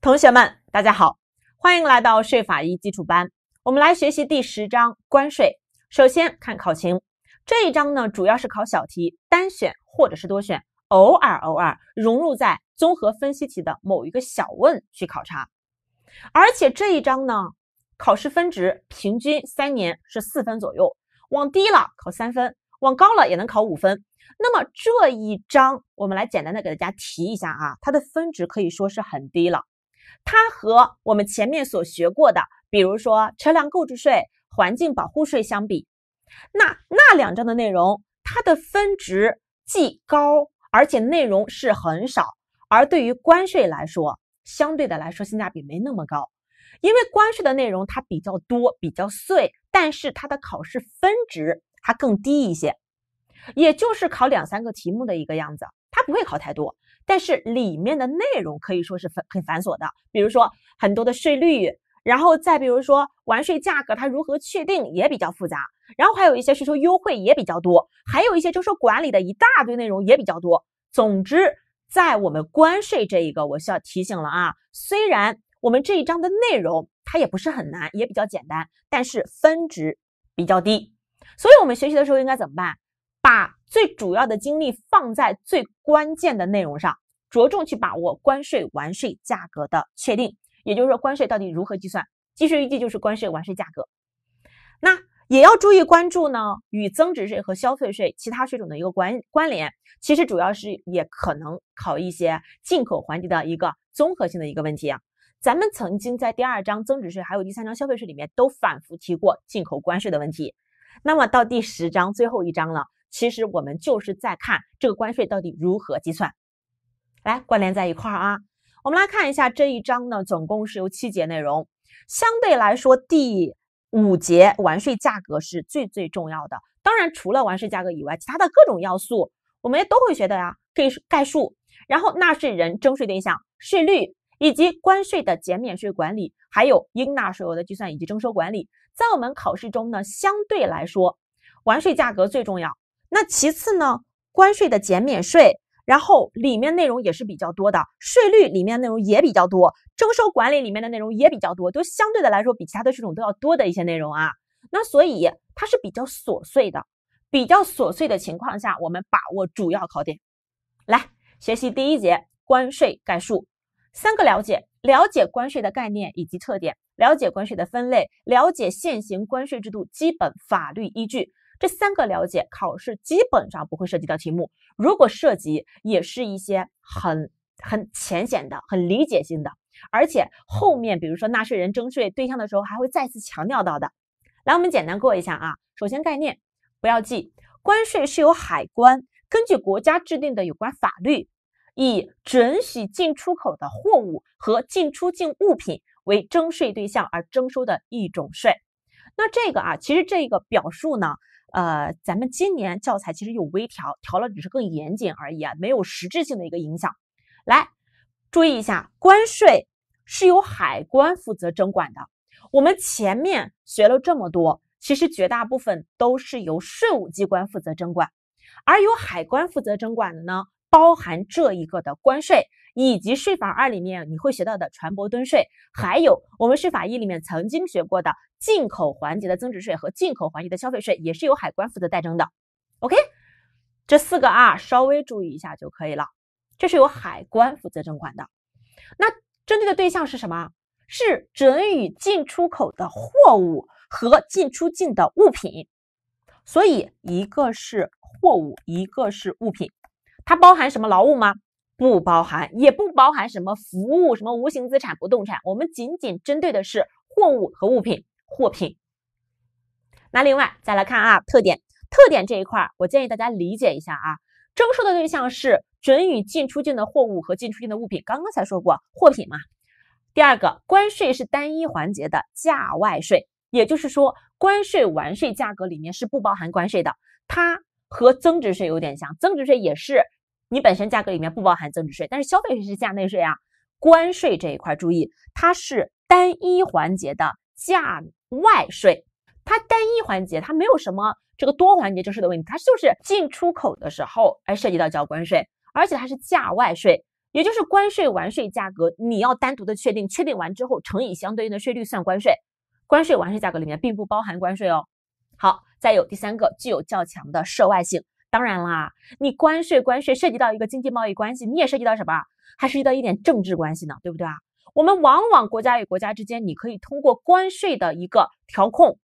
同学们，大家好，欢迎来到税法一基础班。我们来学习第十章关税。首先看考情，这一章呢主要是考小题，单选或者是多选，偶尔偶尔融入在综合分析题的某一个小问去考察。而且这一章呢，考试分值平均三年是四分左右，往低了考三分，往高了也能考五分。那么这一章我们来简单的给大家提一下啊，它的分值可以说是很低了。它和我们前面所学过的，比如说车辆购置税、环境保护税相比，那那两章的内容，它的分值既高，而且内容是很少，而对于关税来说，相对的来说性价比没那么高，因为关税的内容它比较多、比较碎，但是它的考试分值它更低一些，也就是考两三个题目的一个样子，它不会考太多。但是里面的内容可以说是很很繁琐的，比如说很多的税率，然后再比如说完税价格它如何确定也比较复杂，然后还有一些税收优惠也比较多，还有一些征收管理的一大堆内容也比较多。总之，在我们关税这一个，我需要提醒了啊，虽然我们这一章的内容它也不是很难，也比较简单，但是分值比较低，所以我们学习的时候应该怎么办？把最主要的精力放在最关键的内容上。着重去把握关税完税价格的确定，也就是说关税到底如何计算，计税依据就是关税完税价格。那也要注意关注呢与增值税和消费税其他税种的一个关关联。其实主要是也可能考一些进口环节的一个综合性的一个问题啊。咱们曾经在第二章增值税还有第三章消费税里面都反复提过进口关税的问题。那么到第十章最后一章了，其实我们就是在看这个关税到底如何计算。来关联在一块儿啊！我们来看一下这一章呢，总共是有七节内容。相对来说，第五节完税价格是最最重要的。当然，除了完税价格以外，其他的各种要素我们也都会学的呀，可以概述。然后，纳税人、征税对象、税率，以及关税的减免税管理，还有应纳税额的计算以及征收管理，在我们考试中呢，相对来说，完税价格最重要。那其次呢，关税的减免税。然后里面内容也是比较多的，税率里面内容也比较多，征收管理里面的内容也比较多，都相对的来说比其他的税种都要多的一些内容啊。那所以它是比较琐碎的，比较琐碎的情况下，我们把握主要考点，来学习第一节关税概述。三个了解：了解关税的概念以及特点，了解关税的分类，了解现行关税制度基本法律依据。这三个了解考试基本上不会涉及到题目，如果涉及也是一些很很浅显的、很理解性的，而且后面比如说纳税人征税对象的时候还会再次强调到的。来，我们简单过一下啊。首先概念不要记，关税是由海关根据国家制定的有关法律，以准许进出口的货物和进出境物品为征税对象而征收的一种税。那这个啊，其实这个表述呢。呃，咱们今年教材其实有微调，调了只是更严谨而已啊，没有实质性的一个影响。来，注意一下，关税是由海关负责征管的。我们前面学了这么多，其实绝大部分都是由税务机关负责征管，而由海关负责征管的呢，包含这一个的关税。以及税法二里面你会学到的船舶吨税，还有我们税法一里面曾经学过的进口环节的增值税和进口环节的消费税，也是由海关负责代征的。OK，这四个啊，稍微注意一下就可以了。这是由海关负责征管的。那针对的对象是什么？是准予进出口的货物和进出境的物品。所以一个是货物，一个是物品。它包含什么劳务吗？不包含，也不包含什么服务、什么无形资产、不动产。我们仅仅针对的是货物和物品、货品。那另外再来看啊，特点特点这一块儿，我建议大家理解一下啊。征收的对象是准予进出境的货物和进出境的物品。刚刚才说过货品嘛。第二个，关税是单一环节的价外税，也就是说，关税完税价格里面是不包含关税的。它和增值税有点像，增值税也是。你本身价格里面不包含增值税，但是消费税是价内税啊，关税这一块注意，它是单一环节的价外税，它单一环节它没有什么这个多环节征税的问题，它就是进出口的时候哎涉及到交关税，而且它是价外税，也就是关税完税价格你要单独的确定，确定完之后乘以相对应的税率算关税，关税完税价格里面并不包含关税哦。好，再有第三个，具有较强的涉外性。当然啦，你关税关税涉及到一个经济贸易关系，你也涉及到什么？还涉及到一点政治关系呢，对不对啊？我们往往国家与国家之间，你可以通过关税的一个调控，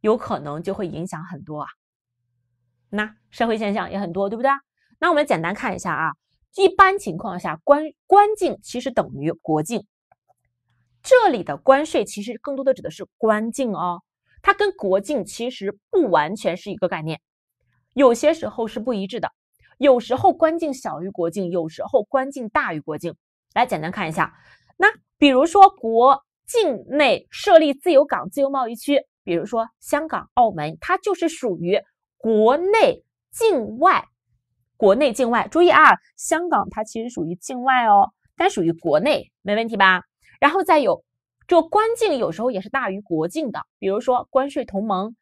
有可能就会影响很多啊。那社会现象也很多，对不对啊？那我们简单看一下啊，一般情况下，关关境其实等于国境，这里的关税其实更多的指的是关境哦，它跟国境其实不完全是一个概念。有些时候是不一致的，有时候关境小于国境，有时候关境大于国境。来简单看一下，那比如说国境内设立自由港、自由贸易区，比如说香港、澳门，它就是属于国内境外，国内境外。注意啊，香港它其实属于境外哦，但属于国内没问题吧？然后再有，这关境有时候也是大于国境的，比如说关税同盟。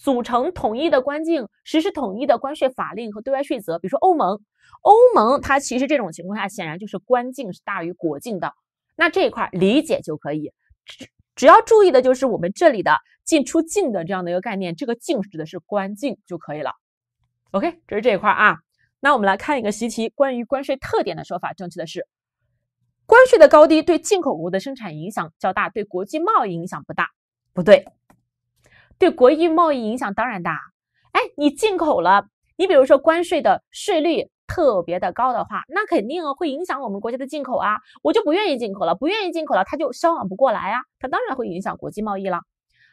组成统一的关境，实施统一的关税法令和对外税则，比如说欧盟，欧盟它其实这种情况下显然就是关境是大于国境的，那这一块理解就可以，只只要注意的就是我们这里的进出境的这样的一个概念，这个境指的是关境就可以了。OK，这是这一块啊。那我们来看一个习题，关于关税特点的说法正确的是，关税的高低对进口国的生产影响较大，对国际贸易影响不大，不对。对国际贸易影响当然大，哎，你进口了，你比如说关税的税率特别的高的话，那肯定会影响我们国家的进口啊，我就不愿意进口了，不愿意进口了，它就销往不过来啊，它当然会影响国际贸易了。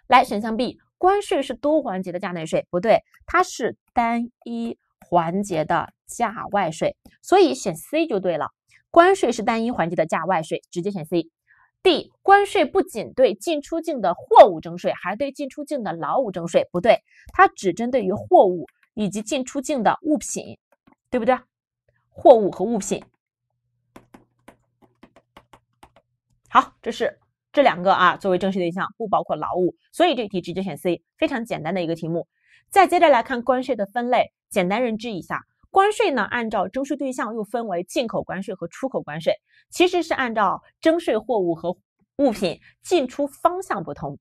来，选项 B，关税是多环节的价内税，不对，它是单一环节的价外税，所以选 C 就对了，关税是单一环节的价外税，直接选 C。B. 关税不仅对进出境的货物征税，还对进出境的劳务征税，不对，它只针对于货物以及进出境的物品，对不对？货物和物品。好，这是这两个啊，作为征税对象，不包括劳务。所以这题直接选 C，非常简单的一个题目。再接着来看关税的分类，简单认知一下。关税呢，按照征税对象又分为进口关税和出口关税，其实是按照征税货物和物品进出方向不同，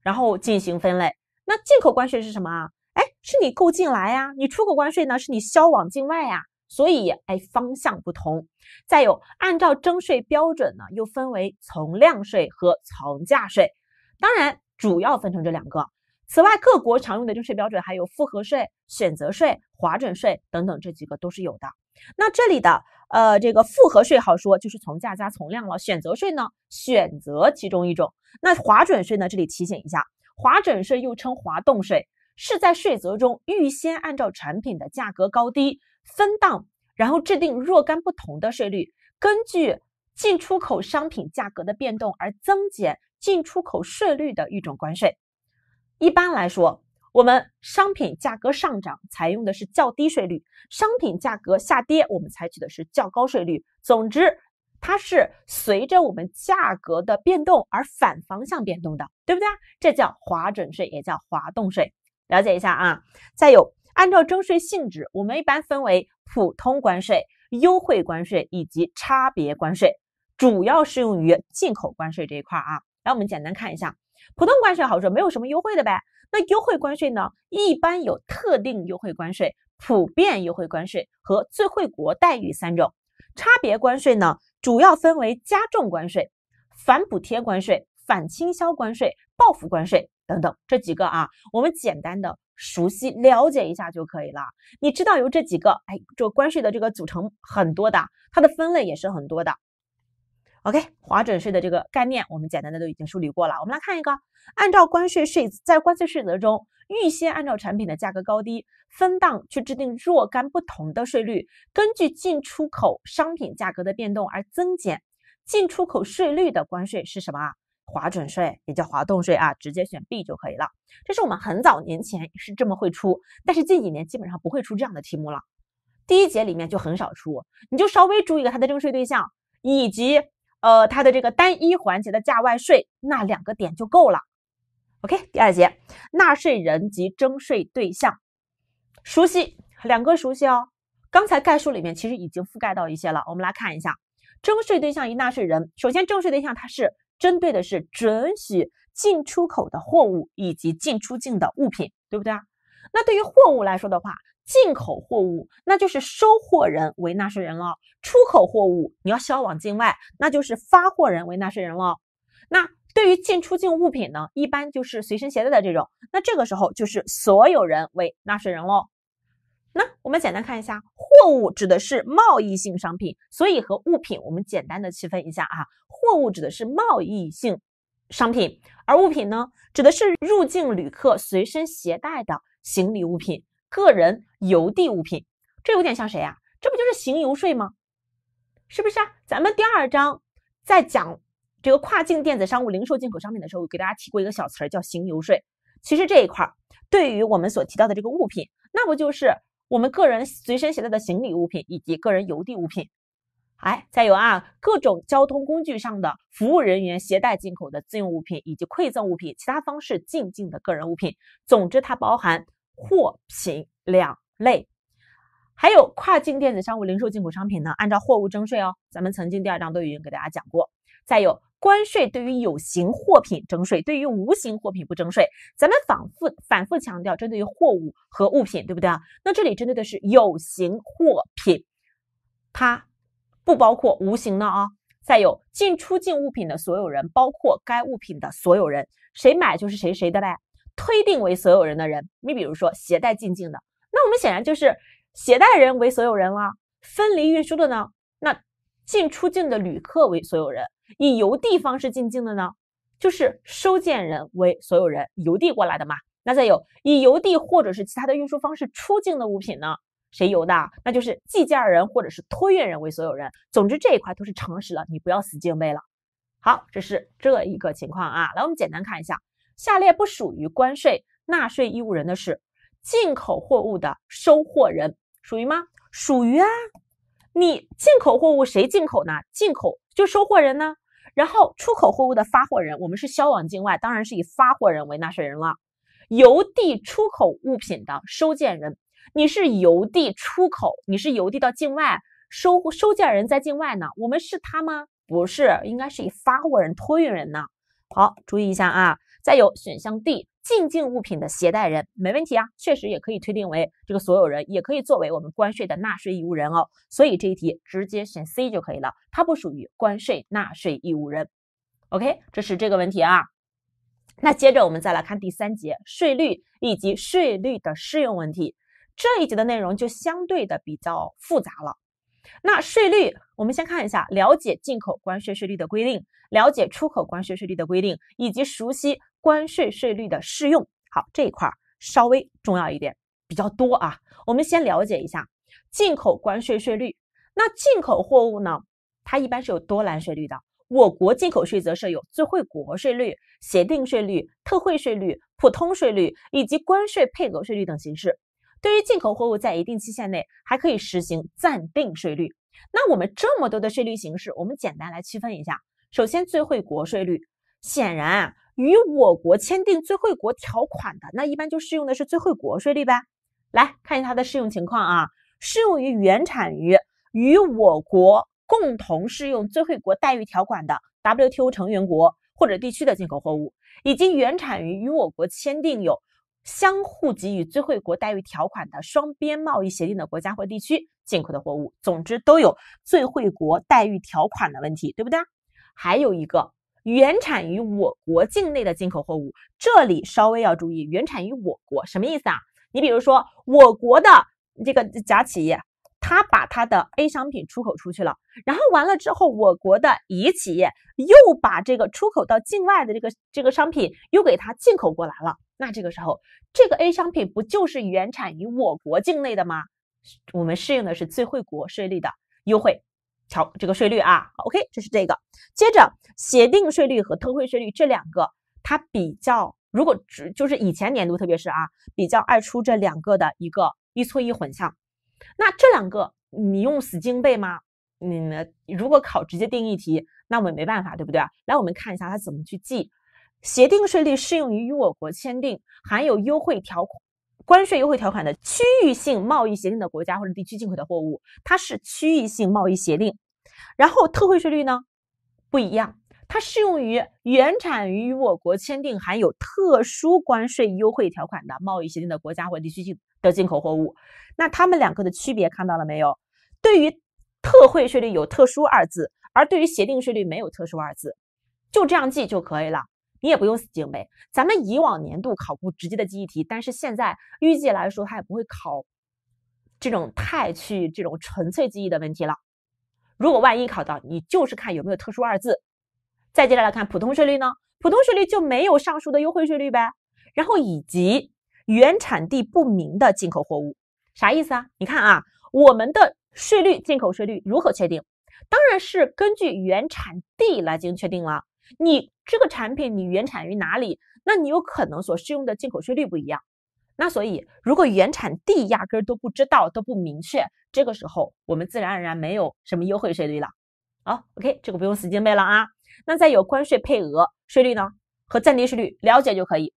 然后进行分类。那进口关税是什么啊？哎，是你购进来呀。你出口关税呢，是你销往境外呀。所以，哎，方向不同。再有，按照征税标准呢，又分为从量税和从价税。当然，主要分成这两个。此外，各国常用的征税标准还有复合税、选择税、划准税等等，这几个都是有的。那这里的呃，这个复合税好说，就是从价加从量了。选择税呢，选择其中一种。那划准税呢，这里提醒一下，划准税又称滑动税，是在税则中预先按照产品的价格高低分档，然后制定若干不同的税率，根据进出口商品价格的变动而增减进出口税率的一种关税。一般来说，我们商品价格上涨采用的是较低税率，商品价格下跌我们采取的是较高税率。总之，它是随着我们价格的变动而反方向变动的，对不对？这叫滑准税，也叫滑动税。了解一下啊。再有，按照征税性质，我们一般分为普通关税、优惠关税以及差别关税，主要适用于进口关税这一块啊。来，我们简单看一下。普通关税好说，没有什么优惠的呗。那优惠关税呢？一般有特定优惠关税、普遍优惠关税和最惠国待遇三种。差别关税呢，主要分为加重关税、反补贴关税、反倾销关税、报复关税等等这几个啊。我们简单的熟悉了解一下就可以了。你知道有这几个，哎，这关税的这个组成很多的，它的分类也是很多的。OK，划准税的这个概念，我们简单的都已经梳理过了。我们来看一个，按照关税税在关税税则中预先按照产品的价格高低分档去制定若干不同的税率，根据进出口商品价格的变动而增减，进出口税率的关税是什么啊？划准税也叫滑动税啊，直接选 B 就可以了。这是我们很早年前是这么会出，但是近几年基本上不会出这样的题目了。第一节里面就很少出，你就稍微注意一它的征税对象以及。呃，它的这个单一环节的价外税那两个点就够了。OK，第二节，纳税人及征税对象，熟悉两个熟悉哦。刚才概述里面其实已经覆盖到一些了，我们来看一下征税对象与纳税人。首先，征税对象它是针对的是准许进出口的货物以及进出境的物品，对不对啊？那对于货物来说的话，进口货物，那就是收货人为纳税人了；出口货物，你要销往境外，那就是发货人为纳税人了。那对于进出境物品呢，一般就是随身携带的这种，那这个时候就是所有人为纳税人喽。那我们简单看一下，货物指的是贸易性商品，所以和物品我们简单的区分一下啊，货物指的是贸易性商品，而物品呢，指的是入境旅客随身携带的行李物品。个人邮递物品，这有点像谁呀？这不就是行邮税吗？是不是啊？咱们第二章在讲这个跨境电子商务零售进口商品的时候，给大家提过一个小词儿叫行邮税。其实这一块儿对于我们所提到的这个物品，那不就是我们个人随身携带的行李物品以及个人邮递物品？哎，再有啊，各种交通工具上的服务人员携带进口的自用物品以及馈赠物品，其他方式进境的个人物品。总之，它包含。货品两类，还有跨境电子商务零售进口商品呢，按照货物征税哦。咱们曾经第二章都已经给大家讲过。再有关税，对于有形货品征税，对于无形货品不征税。咱们反复反复强调，针对于货物和物品，对不对？那这里针对的是有形货品，它不包括无形的啊。再有进出境物品的所有人，包括该物品的所有人，谁买就是谁谁的呗。推定为所有人的人，你比如说携带进境的，那我们显然就是携带人为所有人了。分离运输的呢，那进出境的旅客为所有人。以邮递方式进境的呢，就是收件人为所有人，邮递过来的嘛。那再有以邮递或者是其他的运输方式出境的物品呢，谁邮的？那就是寄件人或者是托运人为所有人。总之这一块都是常识了，你不要死记硬背了。好，这是这一个情况啊。来，我们简单看一下。下列不属于关税纳税义务人的是，进口货物的收货人属于吗？属于啊。你进口货物谁进口呢？进口就收货人呢？然后出口货物的发货人，我们是销往境外，当然是以发货人为纳税人了。邮递出口物品的收件人，你是邮递出口，你是邮递到境外，收收件人在境外呢？我们是他吗？不是，应该是以发货人、托运人呢。好，注意一下啊。再有选项 D，进境物品的携带人没问题啊，确实也可以推定为这个所有人，也可以作为我们关税的纳税义务人哦。所以这一题直接选 C 就可以了，它不属于关税纳税义务人。OK，这是这个问题啊。那接着我们再来看第三节税率以及税率的适用问题，这一节的内容就相对的比较复杂了。那税率，我们先看一下，了解进口关税税率的规定，了解出口关税税率的规定，以及熟悉。关税税率的适用，好这一块儿稍微重要一点，比较多啊。我们先了解一下进口关税税率。那进口货物呢，它一般是有多栏税率的。我国进口税则设有最惠国税率、协定税率、特惠税率、普通税率以及关税配额税率等形式。对于进口货物，在一定期限内还可以实行暂定税率。那我们这么多的税率形式，我们简单来区分一下。首先，最惠国税率，显然啊。与我国签订最惠国条款的，那一般就适用的是最惠国税率呗。来看一下它的适用情况啊，适用于原产于与我国共同适用最惠国待遇条款的 WTO 成员国或者地区的进口货物，以及原产于与我国签订有相互给予最惠国待遇条款的双边贸易协定的国家或地区进口的货物。总之，都有最惠国待遇条款的问题，对不对？还有一个。原产于我国境内的进口货物，这里稍微要注意，原产于我国什么意思啊？你比如说，我国的这个甲企业，他把他的 A 商品出口出去了，然后完了之后，我国的乙企业又把这个出口到境外的这个这个商品又给他进口过来了，那这个时候，这个 A 商品不就是原产于我国境内的吗？我们适用的是最惠国税率的优惠。调这个税率啊，OK，这是这个。接着协定税率和特惠税率这两个，它比较，如果只就是以前年度特别是啊，比较爱出这两个的一个易错易混项。那这两个你用死记硬背吗？嗯，如果考直接定义题，那我们没办法，对不对？来，我们看一下它怎么去记。协定税率适用于与我国签订含有优惠条款。关税优惠条款的区域性贸易协定的国家或者地区进口的货物，它是区域性贸易协定。然后特惠税率呢，不一样，它适用于原产于我国签订含有特殊关税优惠条款的贸易协定的国家或地区进的进口货物。那他们两个的区别看到了没有？对于特惠税率有“特殊”二字，而对于协定税率没有“特殊”二字，就这样记就可以了。你也不用死记硬背，咱们以往年度考过直接的记忆题，但是现在预计来说，它也不会考这种太去这种纯粹记忆的问题了。如果万一考到，你就是看有没有“特殊”二字。再接着来看普通税率呢？普通税率就没有上述的优惠税率呗。然后以及原产地不明的进口货物，啥意思啊？你看啊，我们的税率，进口税率如何确定？当然是根据原产地来进行确定了。你这个产品你原产于哪里？那你有可能所适用的进口税率不一样。那所以如果原产地压根儿都不知道都不明确，这个时候我们自然而然没有什么优惠税率了。好，OK，这个不用死记背了啊。那再有关税配额税率呢和暂定税率，了解就可以。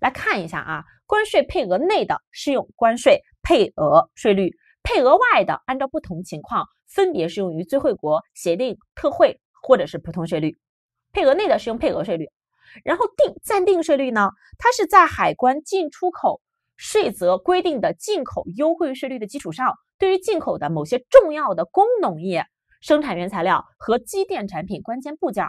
来看一下啊，关税配额内的适用关税配额税率，配额外的按照不同情况分别适用于最惠国协定特惠或者是普通税率。配额内的适用配额税率，然后定暂定税率呢？它是在海关进出口税则规定的进口优惠税率的基础上，对于进口的某些重要的工农业生产原材料和机电产品关键部件，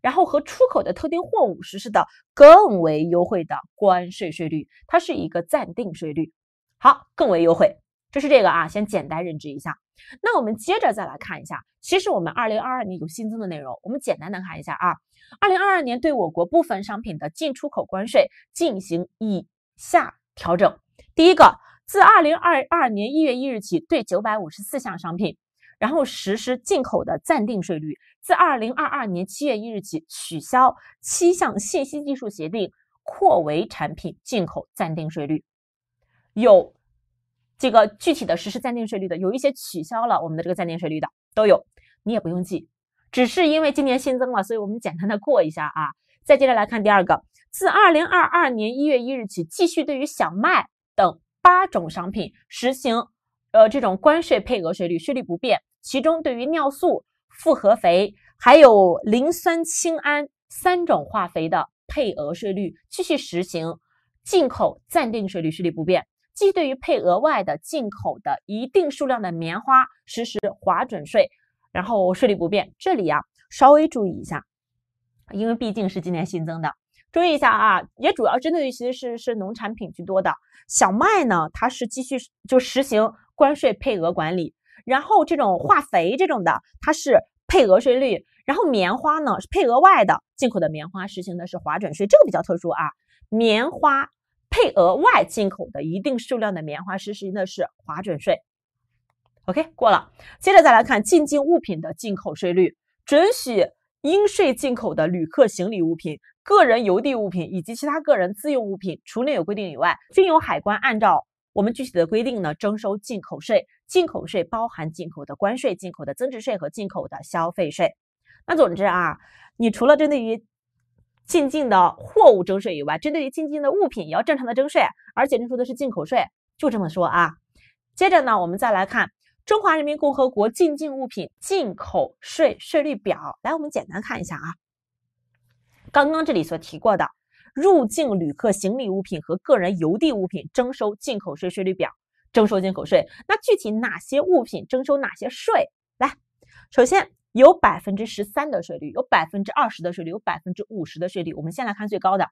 然后和出口的特定货物实施的更为优惠的关税税率，它是一个暂定税率。好，更为优惠，这是这个啊，先简单认知一下。那我们接着再来看一下，其实我们二零二二年有新增的内容，我们简单的看一下啊。二零二二年对我国部分商品的进出口关税进行以下调整：第一个，自二零二二年一月一日起，对九百五十四项商品，然后实施进口的暂定税率；自二零二二年七月一日起，取消七项信息技术协定扩围产品进口暂定税率，有。这个具体的实施暂定税率的，有一些取消了我们的这个暂定税率的都有，你也不用记，只是因为今年新增了，所以我们简单的过一下啊。再接着来看第二个，自二零二二年一月一日起，继续对于小麦等八种商品实行，呃，这种关税配额税率税率不变。其中对于尿素、复合肥还有磷酸氢铵三种化肥的配额税率继续实行进口暂定税率税率不变。既对于配额外的进口的一定数量的棉花实施划准税，然后税率不变。这里啊稍微注意一下，因为毕竟是今年新增的，注意一下啊，也主要针对于其实是是农产品居多的。小麦呢，它是继续就实行关税配额管理，然后这种化肥这种的它是配额税率，然后棉花呢是配额外的进口的棉花实行的是划准税，这个比较特殊啊，棉花。配额外进口的一定数量的棉花实行的是划准税。OK，过了。接着再来看进境物品的进口税率，准许应税进口的旅客行李物品、个人邮递物品以及其他个人自用物品，除另有规定以外，均由海关按照我们具体的规定呢征收进口税。进口税包含进口的关税、进口的增值税和进口的消费税。那总之啊，你除了针对于进境的货物征税以外，针对于进境的物品也要正常的征税，而且征收的是进口税，就这么说啊。接着呢，我们再来看《中华人民共和国进境物品进口税税率表》。来，我们简单看一下啊。刚刚这里所提过的入境旅客行李物品和个人邮递物品征收进口税税率表，征收进口税。那具体哪些物品征收哪些税？来，首先。有百分之十三的税率，有百分之二十的税率，有百分之五十的税率。我们先来看最高的，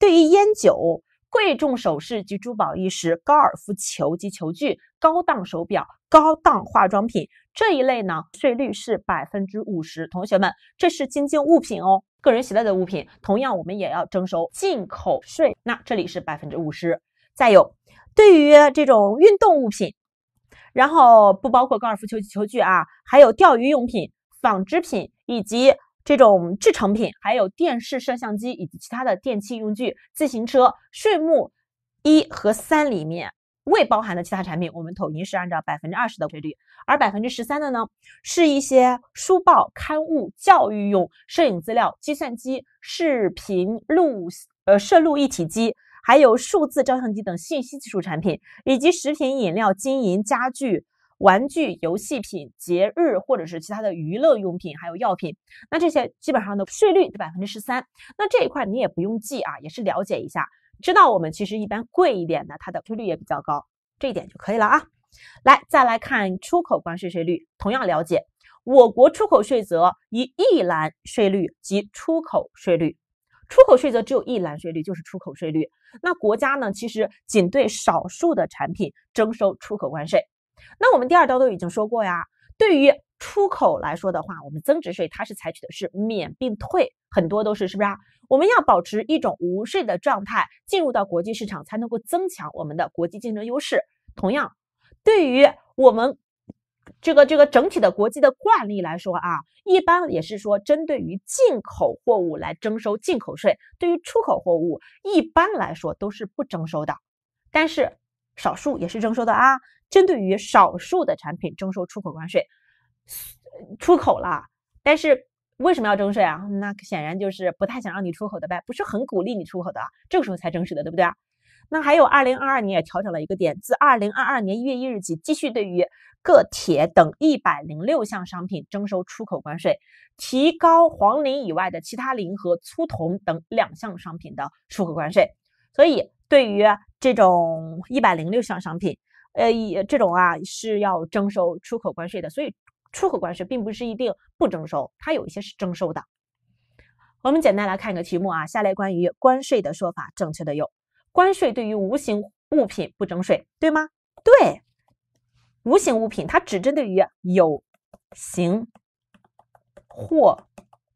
对于烟酒、贵重首饰及珠宝玉石、高尔夫球及球具、高档手表、高档化妆品这一类呢，税率是百分之五十。同学们，这是进境物品哦，个人携带的物品，同样我们也要征收进口税。那这里是百分之五十。再有，对于这种运动物品，然后不包括高尔夫球及球具啊，还有钓鱼用品。纺织品以及这种制成品，还有电视摄像机以及其他的电器用具、自行车、税目一和三里面未包含的其他产品，我们统一是按照百分之二十的税率；而百分之十三的呢，是一些书报刊物、教育用、摄影资料、计算机、视频录呃摄录一体机，还有数字照相机等信息技术产品，以及食品饮料、金银家具。玩具、游戏品、节日或者是其他的娱乐用品，还有药品，那这些基本上的税率是百分之十三。那这一块你也不用记啊，也是了解一下，知道我们其实一般贵一点的，它的税率也比较高，这一点就可以了啊。来，再来看出口关税税率，同样了解。我国出口税则以一栏税率及出口税率，出口税则只有一栏税率，就是出口税率。那国家呢，其实仅对少数的产品征收出口关税。那我们第二刀都已经说过呀。对于出口来说的话，我们增值税它是采取的是免并退，很多都是是不是啊？我们要保持一种无税的状态进入到国际市场，才能够增强我们的国际竞争优势。同样，对于我们这个这个整体的国际的惯例来说啊，一般也是说针对于进口货物来征收进口税，对于出口货物一般来说都是不征收的，但是少数也是征收的啊。针对于少数的产品征收出口关税，出口了，但是为什么要征税啊？那显然就是不太想让你出口的呗，不是很鼓励你出口的这个时候才征税的，对不对？那还有二零二二年也调整了一个点，自二零二二年一月一日起，继续对于铬铁等一百零六项商品征收出口关税，提高黄磷以外的其他磷和粗铜等两项商品的出口关税。所以对于这种一百零六项商品。呃，以这种啊是要征收出口关税的，所以出口关税并不是一定不征收，它有一些是征收的。我们简单来看一个题目啊，下列关于关税的说法正确的有：关税对于无形物品不征税，对吗？对，无形物品它只针对于有形货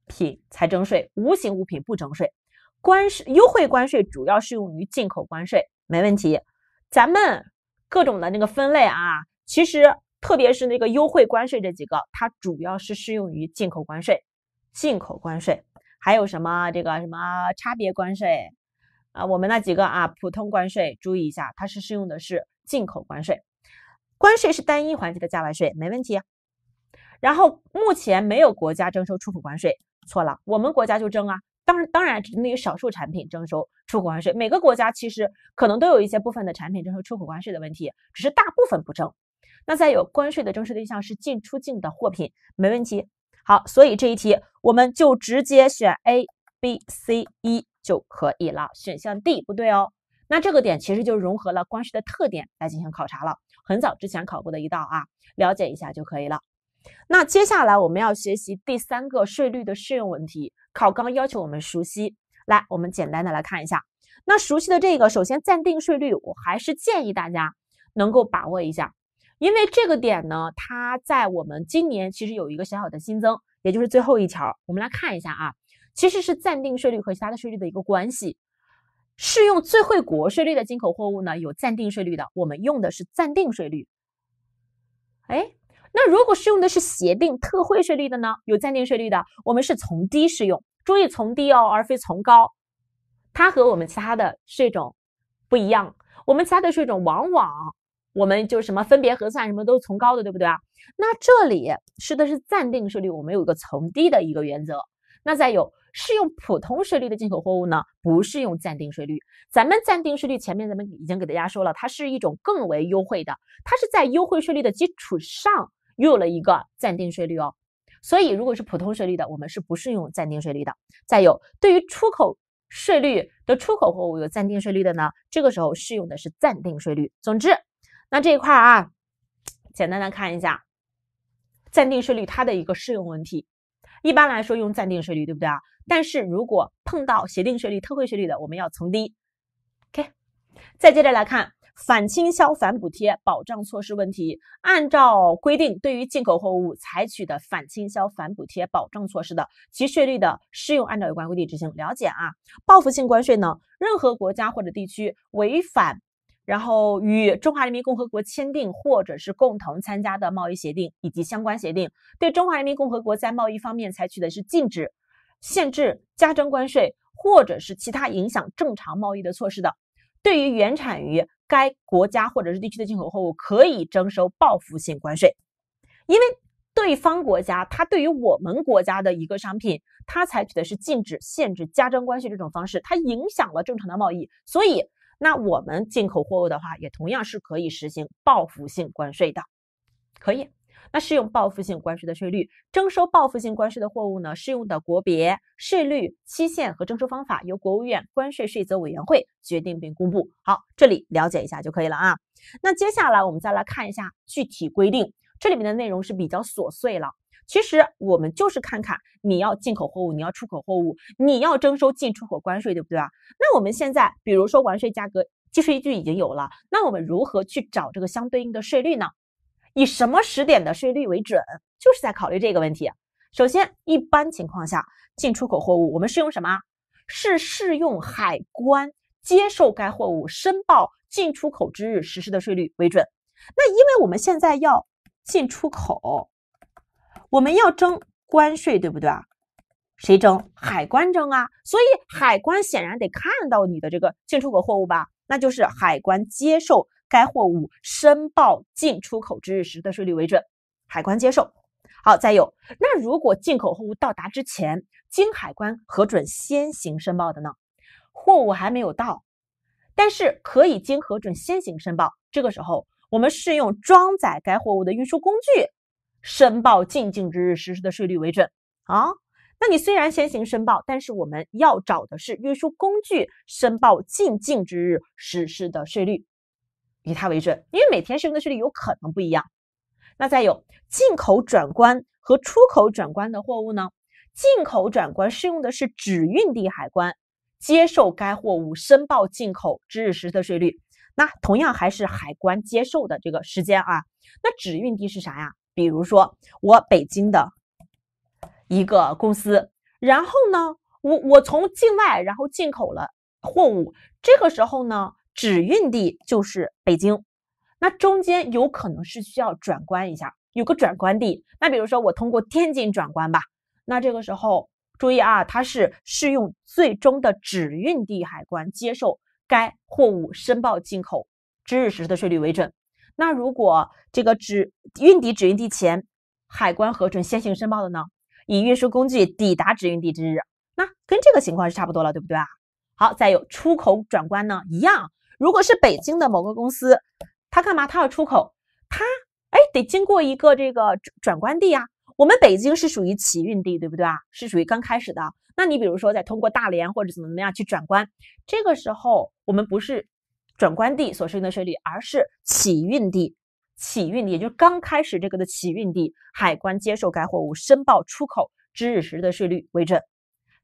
品才征税，无形物品不征税。关税优惠关税主要适用于进口关税，没问题。咱们。各种的那个分类啊，其实特别是那个优惠关税这几个，它主要是适用于进口关税。进口关税还有什么这个什么差别关税啊，我们那几个啊，普通关税，注意一下，它是适用的是进口关税。关税是单一环节的价外税，没问题。然后目前没有国家征收出口关税，错了，我们国家就征啊。当当然，只那个少数产品征收出口关税。每个国家其实可能都有一些部分的产品征收出口关税的问题，只是大部分不征。那再有关税的征收对象是进出境的货品，没问题。好，所以这一题我们就直接选 A B C E 就可以了，选项 D 不对哦。那这个点其实就融合了关税的特点来进行考察了，很早之前考过的一道啊，了解一下就可以了。那接下来我们要学习第三个税率的适用问题。考纲要求我们熟悉，来，我们简单的来看一下。那熟悉的这个，首先暂定税率，我还是建议大家能够把握一下，因为这个点呢，它在我们今年其实有一个小小的新增，也就是最后一条，我们来看一下啊，其实是暂定税率和其他的税率的一个关系。适用最惠国税率的进口货物呢，有暂定税率的，我们用的是暂定税率。哎。那如果是用的是协定特惠税率的呢？有暂定税率的，我们是从低适用，注意从低哦，而非从高。它和我们其他的税种不一样，我们其他的税种往往我们就什么分别核算，什么都从高的，对不对啊？那这里是的是暂定税率，我们有一个从低的一个原则。那再有适用普通税率的进口货物呢，不适用暂定税率。咱们暂定税率前面咱们已经给大家说了，它是一种更为优惠的，它是在优惠税率的基础上。又了一个暂定税率哦，所以如果是普通税率的，我们是不适用暂定税率的。再有，对于出口税率的出口货物有暂定税率的呢，这个时候适用的是暂定税率。总之，那这一块啊，简单的看一下暂定税率它的一个适用问题。一般来说用暂定税率，对不对啊？但是如果碰到协定税率、特惠税率的，我们要从低。OK，再接着来看。反倾销、反补贴保障措施问题，按照规定，对于进口货物采取的反倾销、反补贴保障措施的其税率的适用，按照有关规定执行。了解啊？报复性关税呢？任何国家或者地区违反，然后与中华人民共和国签订或者是共同参加的贸易协定以及相关协定，对中华人民共和国在贸易方面采取的是禁止、限制、加征关税或者是其他影响正常贸易的措施的，对于原产于。该国家或者是地区的进口货物可以征收报复性关税，因为对方国家它对于我们国家的一个商品，它采取的是禁止、限制、加征关税这种方式，它影响了正常的贸易，所以那我们进口货物的话，也同样是可以实行报复性关税的，可以。那适用报复性关税的税率，征收报复性关税的货物呢？适用的国别税率、期限和征收方法，由国务院关税税则委员会决定并公布。好，这里了解一下就可以了啊。那接下来我们再来看一下具体规定，这里面的内容是比较琐碎了。其实我们就是看看你要进口货物，你要出口货物，你要征收进出口关税，对不对啊？那我们现在比如说完税价格计税依据已经有了，那我们如何去找这个相对应的税率呢？以什么时点的税率为准，就是在考虑这个问题。首先，一般情况下，进出口货物我们是用什么？是适用海关接受该货物申报进出口之日实施的税率为准。那因为我们现在要进出口，我们要征关税，对不对啊？谁征？海关征啊。所以海关显然得看到你的这个进出口货物吧？那就是海关接受。该货物申报进出口之日实的税率为准，海关接受。好，再有，那如果进口货物到达之前经海关核准先行申报的呢？货物还没有到，但是可以经核准先行申报。这个时候，我们适用装载该货物的运输工具申报进境之日实施的税率为准。啊，那你虽然先行申报，但是我们要找的是运输工具申报进境之日实施的税率。以它为准，因为每天适用的税率有可能不一样。那再有，进口转关和出口转关的货物呢？进口转关适用的是指运地海关接受该货物申报进口之日实测税率。那同样还是海关接受的这个时间啊。那指运地是啥呀？比如说我北京的一个公司，然后呢，我我从境外然后进口了货物，这个时候呢？指运地就是北京，那中间有可能是需要转关一下，有个转关地。那比如说我通过天津转关吧，那这个时候注意啊，它是适用最终的指运地海关接受该货物申报进口之日实施的税率为准。那如果这个指运抵指运地前海关核准先行申报的呢，以运输工具抵达指运地之日，那跟这个情况是差不多了，对不对啊？好，再有出口转关呢，一样。如果是北京的某个公司，他干嘛？他要出口，他哎得经过一个这个转关地呀。我们北京是属于起运地，对不对啊？是属于刚开始的。那你比如说在通过大连或者怎么怎么样去转关，这个时候我们不是转关地所适用的税率，而是起运地起运，也就是刚开始这个的起运地海关接受该货物申报出口之日时的税率为准。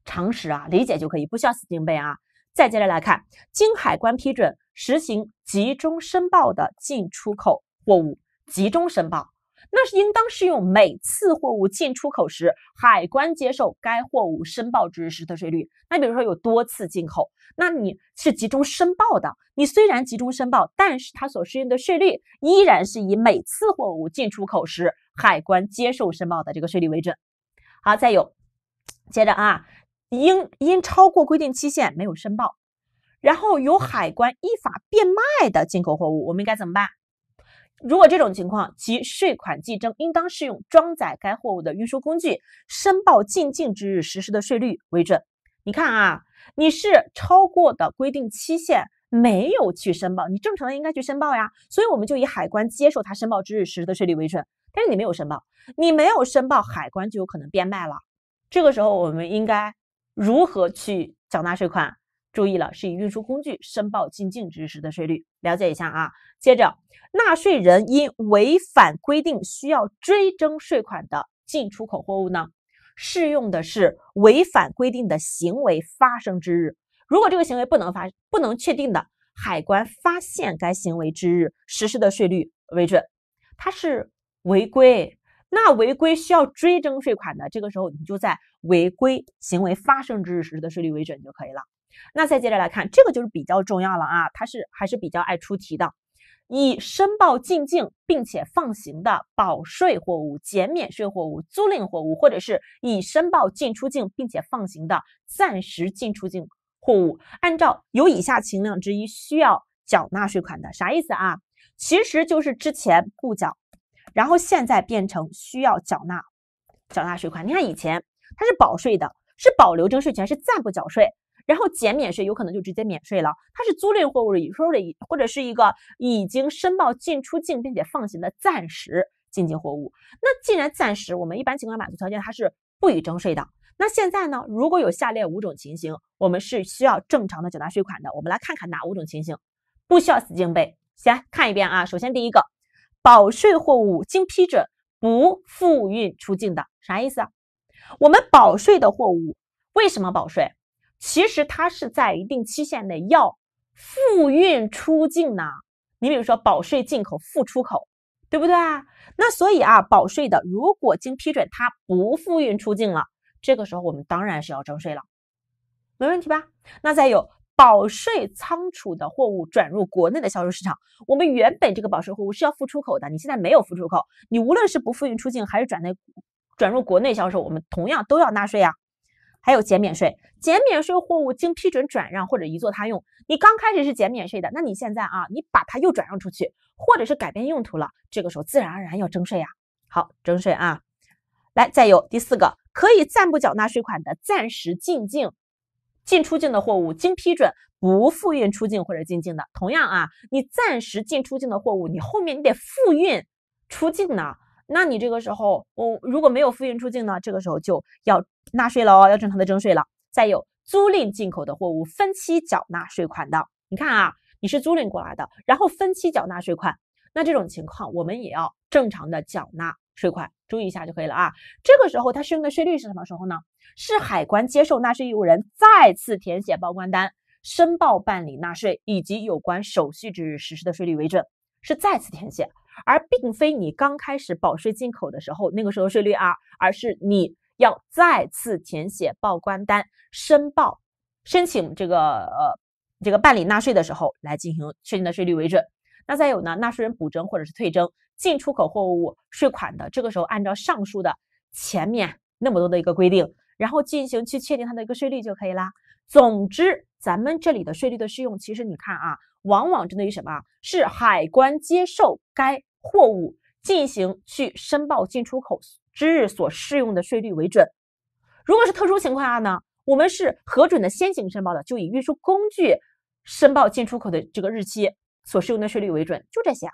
常识啊，理解就可以，不需要死记硬背啊。再接着来看，经海关批准。实行集中申报的进出口货物，集中申报，那是应当适用每次货物进出口时海关接受该货物申报之时的税率。那比如说有多次进口，那你是集中申报的，你虽然集中申报，但是它所适用的税率依然是以每次货物进出口时海关接受申报的这个税率为准。好，再有，接着啊，因因超过规定期限没有申报。然后由海关依法变卖的进口货物，我们应该怎么办？如果这种情况其税款计征，应当适用装载该货物的运输工具申报进境之日实施的税率为准。你看啊，你是超过的规定期限没有去申报，你正常的应该去申报呀。所以我们就以海关接受他申报之日实施的税率为准。但是你没有申报，你没有申报，海关就有可能变卖了。这个时候我们应该如何去缴纳税款？注意了，是以运输工具申报进境之时的税率了解一下啊。接着，纳税人因违反规定需要追征税款的进出口货物呢，适用的是违反规定的行为发生之日。如果这个行为不能发不能确定的，海关发现该行为之日实施的税率为准。它是违规，那违规需要追征税款的，这个时候你就在违规行为发生之日实施的税率为准就可以了。那再接着来看，这个就是比较重要了啊，它是还是比较爱出题的。以申报进境并且放行的保税货物、减免税货物、租赁货物，或者是以申报进出境并且放行的暂时进出境货物，按照有以下情况之一需要缴纳税款的，啥意思啊？其实就是之前不缴，然后现在变成需要缴纳缴纳税款。你看以前它是保税的，是保留征税权，是暂不缴税。然后减免税有可能就直接免税了，它是租赁货物，已或者是一个已经申报进出境并且放行的暂时进境货物。那既然暂时，我们一般情况满足条件，它是不予征税的。那现在呢，如果有下列五种情形，我们是需要正常的缴纳税款的。我们来看看哪五种情形不需要死记硬背。先看一遍啊。首先第一个，保税货物经批准不复运出境的，啥意思啊？我们保税的货物为什么保税？其实它是在一定期限内要复运出境呢，你比如说保税进口复出口，对不对啊？那所以啊，保税的如果经批准它不复运出境了，这个时候我们当然是要征税了，没问题吧？那再有，保税仓储的货物转入国内的销售市场，我们原本这个保税货物是要付出口的，你现在没有付出口，你无论是不复运出境还是转内转入国内销售，我们同样都要纳税呀。还有减免税，减免税货物经批准转让或者移作他用，你刚开始是减免税的，那你现在啊，你把它又转让出去，或者是改变用途了，这个时候自然而然要征税呀，好征税啊。来，再有第四个，可以暂不缴纳税款的暂时进境、进出境的货物经批准不复运出境或者进境的，同样啊，你暂时进出境的货物，你后面你得复运出境呢，那你这个时候我如果没有复运出境呢，这个时候就要。纳税了哦，要正常的征税了。再有租赁进口的货物分期缴纳税款的，你看啊，你是租赁过来的，然后分期缴纳税款，那这种情况我们也要正常的缴纳税款，注意一下就可以了啊。这个时候它适用的税率是什么时候呢？是海关接受纳税义务人再次填写报关单、申报办理纳税以及有关手续之日实施的税率为准，是再次填写，而并非你刚开始保税进口的时候那个时候税率啊，而是你。要再次填写报关单申报申请这个呃这个办理纳税的时候来进行确定的税率为准。那再有呢，纳税人补征或者是退征进出口货物税款的，这个时候按照上述的前面那么多的一个规定，然后进行去确定它的一个税率就可以了。总之，咱们这里的税率的适用，其实你看啊，往往针对于什么，是海关接受该货物进行去申报进出口。之日所适用的税率为准。如果是特殊情况下呢？我们是核准的先行申报的，就以运输工具申报进出口的这个日期所适用的税率为准。就这些，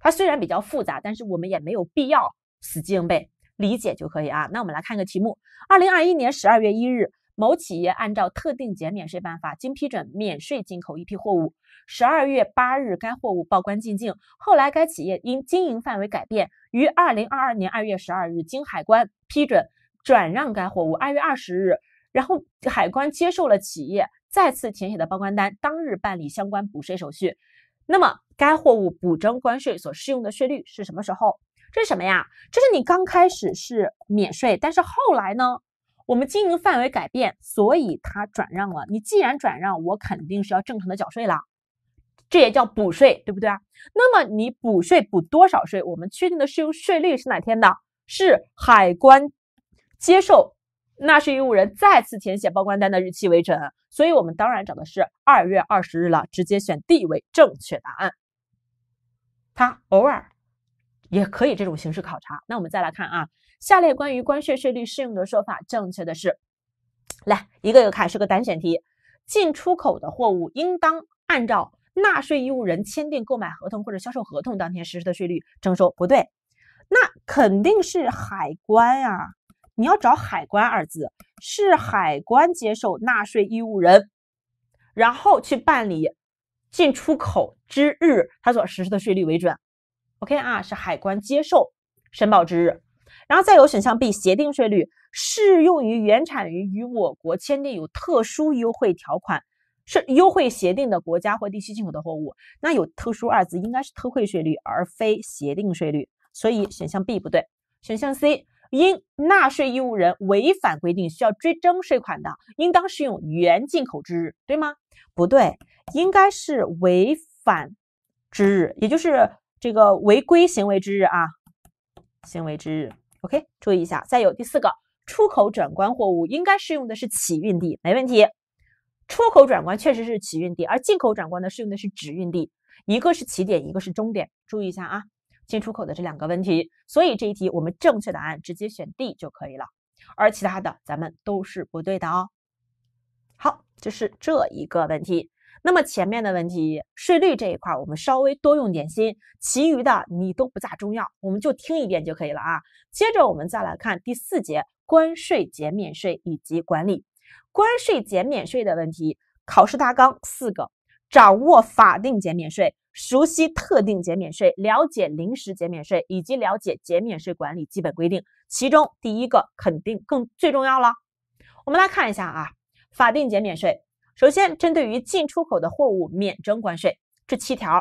它虽然比较复杂，但是我们也没有必要死记硬背，理解就可以啊。那我们来看一个题目：二零二一年十二月一日。某企业按照特定减免税办法经批准免税进口一批货物，十二月八日该货物报关进境。后来该企业因经营范围改变，于二零二二年二月十二日经海关批准转让该货物。二月二十日，然后海关接受了企业再次填写的报关单，当日办理相关补税手续。那么该货物补征关税所适用的税率是什么时候？这是什么呀？这是你刚开始是免税，但是后来呢？我们经营范围改变，所以它转让了。你既然转让，我肯定是要正常的缴税了，这也叫补税，对不对？啊？那么你补税补多少税？我们确定的适用税率是哪天的？是海关接受纳税义务人再次填写报关单的日期为准。所以我们当然找的是二月二十日了，直接选 D 为正确答案。它偶尔也可以这种形式考察。那我们再来看啊。下列关于关税税率适用的说法正确的是，来一个一个看，是个单选题。进出口的货物应当按照纳税义务人签订购买合同或者销售合同当天实施的税率征收，不对，那肯定是海关啊，你要找海关二字，是海关接受纳税义务人，然后去办理进出口之日他所实施的税率为准。OK 啊，是海关接受申报之日。然后再有选项 B，协定税率适用于原产于与我国签订有特殊优惠条款是优惠协定的国家或地区进口的货物。那有特殊二字，应该是特惠税率而非协定税率，所以选项 B 不对。选项 C，因纳税义务人违反规定需要追征税款的，应当适用原进口之日，对吗？不对，应该是违反之日，也就是这个违规行为之日啊，行为之日。OK，注意一下，再有第四个，出口转关货物应该适用的是起运地，没问题。出口转关确实是起运地，而进口转关呢适用的是止运地，一个是起点，一个是终点，注意一下啊，进出口的这两个问题。所以这一题我们正确答案直接选 D 就可以了，而其他的咱们都是不对的哦。好，这是这一个问题。那么前面的问题，税率这一块我们稍微多用点心，其余的你都不咋重要，我们就听一遍就可以了啊。接着我们再来看第四节关税减免税以及管理。关税减免税的问题，考试大纲四个，掌握法定减免税，熟悉特定减免税，了解临时减免税，以及了解减免税管理基本规定。其中第一个肯定更最重要了。我们来看一下啊，法定减免税。首先，针对于进出口的货物免征关税，这七条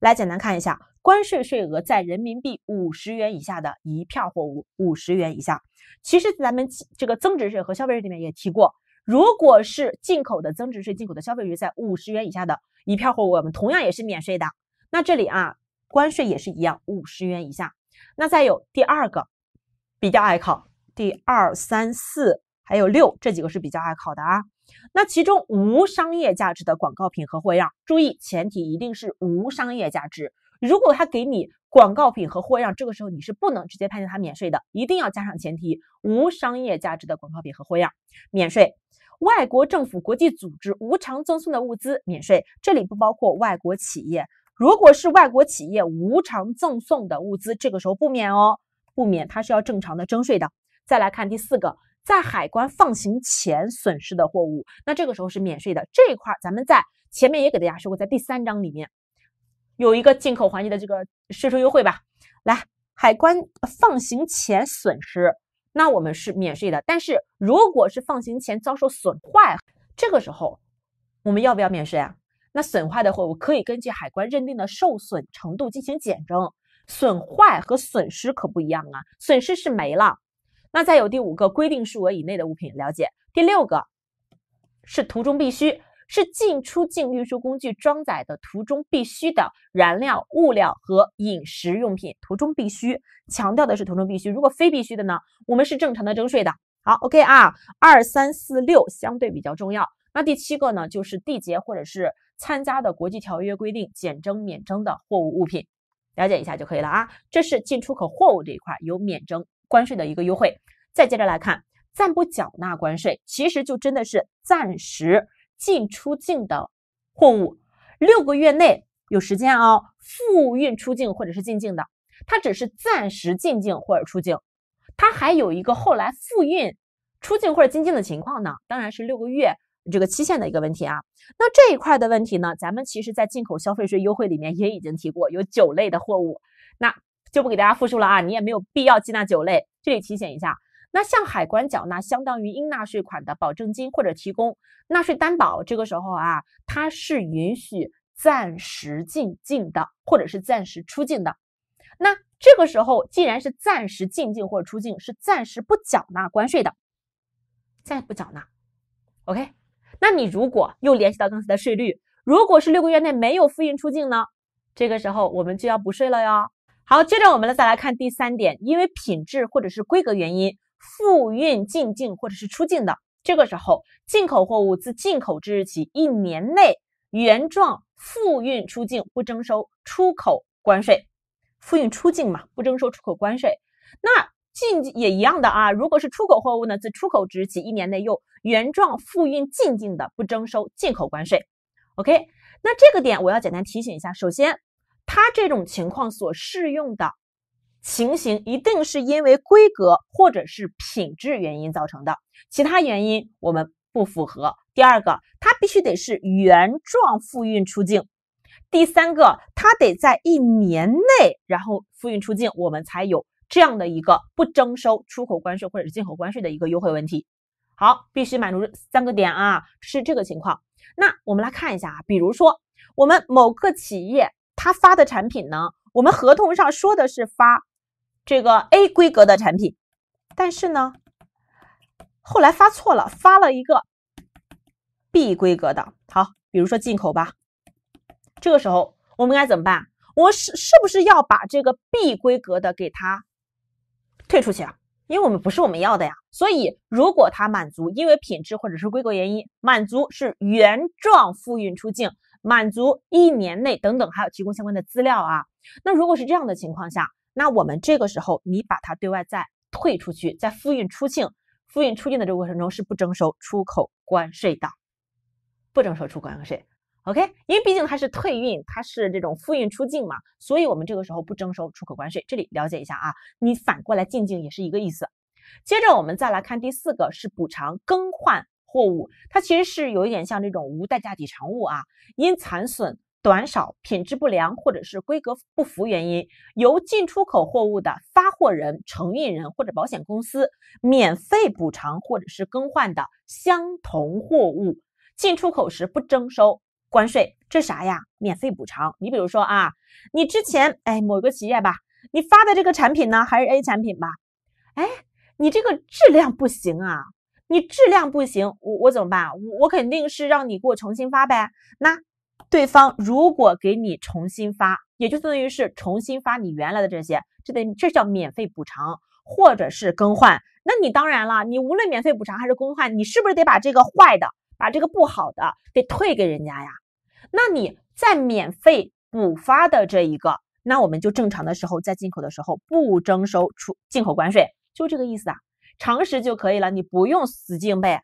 来简单看一下。关税税额在人民币五十元以下的一票货物，五十元以下，其实咱们这个增值税和消费税里面也提过，如果是进口的增值税、进口的消费税在五十元以下的一票货物，我们同样也是免税的。那这里啊，关税也是一样，五十元以下。那再有第二个，比较爱考，第二、三四还有六这几个是比较爱考的啊。那其中无商业价值的广告品和货样，注意前提一定是无商业价值。如果他给你广告品和货样，这个时候你是不能直接判定它免税的，一定要加上前提无商业价值的广告品和货样免税。外国政府、国际组织无偿赠送的物资免税，这里不包括外国企业。如果是外国企业无偿赠送的物资，这个时候不免哦，不免，它是要正常的征税的。再来看第四个。在海关放行前损失的货物，那这个时候是免税的。这一块儿，咱们在前面也给大家说过，在第三章里面有一个进口环节的这个税收优惠吧。来，海关放行前损失，那我们是免税的。但是如果是放行前遭受损坏，这个时候我们要不要免税啊？那损坏的货物可以根据海关认定的受损程度进行减征。损坏和损失可不一样啊，损失是没了。那再有第五个，规定数额以内的物品，了解。第六个是途中必须，是进出境运输工具装载的途中必须的燃料、物料和饮食用品。途中必须强调的是途中必须，如果非必须的呢，我们是正常的征税的。好，OK 啊，二三四六相对比较重要。那第七个呢，就是缔结或者是参加的国际条约规定减征、免征的货物物品，了解一下就可以了啊。这是进出口货物这一块有免征。关税的一个优惠，再接着来看，暂不缴纳关税，其实就真的是暂时进出境的货物，六个月内有时间哦，复运出境或者是进境的，它只是暂时进境或者出境，它还有一个后来复运出境或者进境的情况呢，当然是六个月这个期限的一个问题啊。那这一块的问题呢，咱们其实在进口消费税优惠里面也已经提过，有九类的货物，那。就不给大家复述了啊，你也没有必要缴纳酒类。这里提醒一下，那向海关缴纳相当于应纳税款的保证金或者提供纳税担保，这个时候啊，它是允许暂时进境的，或者是暂时出境的。那这个时候，既然是暂时进境或者出境，是暂时不缴纳关税的，暂不缴纳。OK，那你如果又联系到刚才的税率，如果是六个月内没有复印出境呢？这个时候我们就要补税了哟。好，接着我们呢再来看第三点，因为品质或者是规格原因，复运进境或者是出境的，这个时候进口货物自进口之日起一年内原状复运出境不征收出口关税，复运出境嘛不征收出口关税，那进也一样的啊，如果是出口货物呢，自出口之日起一年内又原状复运进境的不征收进口关税。OK，那这个点我要简单提醒一下，首先。它这种情况所适用的情形，一定是因为规格或者是品质原因造成的，其他原因我们不符合。第二个，它必须得是原状复运出境；第三个，它得在一年内，然后复运出境，我们才有这样的一个不征收出口关税或者是进口关税的一个优惠问题。好，必须满足三个点啊，是这个情况。那我们来看一下啊，比如说我们某个企业。他发的产品呢？我们合同上说的是发这个 A 规格的产品，但是呢，后来发错了，发了一个 B 规格的。好，比如说进口吧，这个时候我们该怎么办？我是是不是要把这个 B 规格的给他退出去啊？因为我们不是我们要的呀。所以，如果他满足，因为品质或者是规格原因满足，是原状复运出境。满足一年内等等，还要提供相关的资料啊。那如果是这样的情况下，那我们这个时候你把它对外再退出去，在复运出境、复运出境的这个过程中是不征收出口关税的，不征收出口关税。OK，因为毕竟它是退运，它是这种复运出境嘛，所以我们这个时候不征收出口关税。这里了解一下啊，你反过来进境也是一个意思。接着我们再来看第四个是补偿更换。货物它其实是有一点像这种无代价抵偿物啊，因残损短少、品质不良或者是规格不符原因，由进出口货物的发货人、承运人或者保险公司免费补偿或者是更换的相同货物，进出口时不征收关税。这啥呀？免费补偿？你比如说啊，你之前哎某个企业吧，你发的这个产品呢还是 A 产品吧，哎，你这个质量不行啊。你质量不行，我我怎么办？我我肯定是让你给我重新发呗。那对方如果给你重新发，也就相当于是重新发你原来的这些，这得这叫免费补偿或者是更换。那你当然了，你无论免费补偿还是更换，你是不是得把这个坏的、把这个不好的得退给人家呀？那你在免费补发的这一个，那我们就正常的时候在进口的时候不征收出进口关税，就这个意思啊。常识就可以了，你不用死记硬背。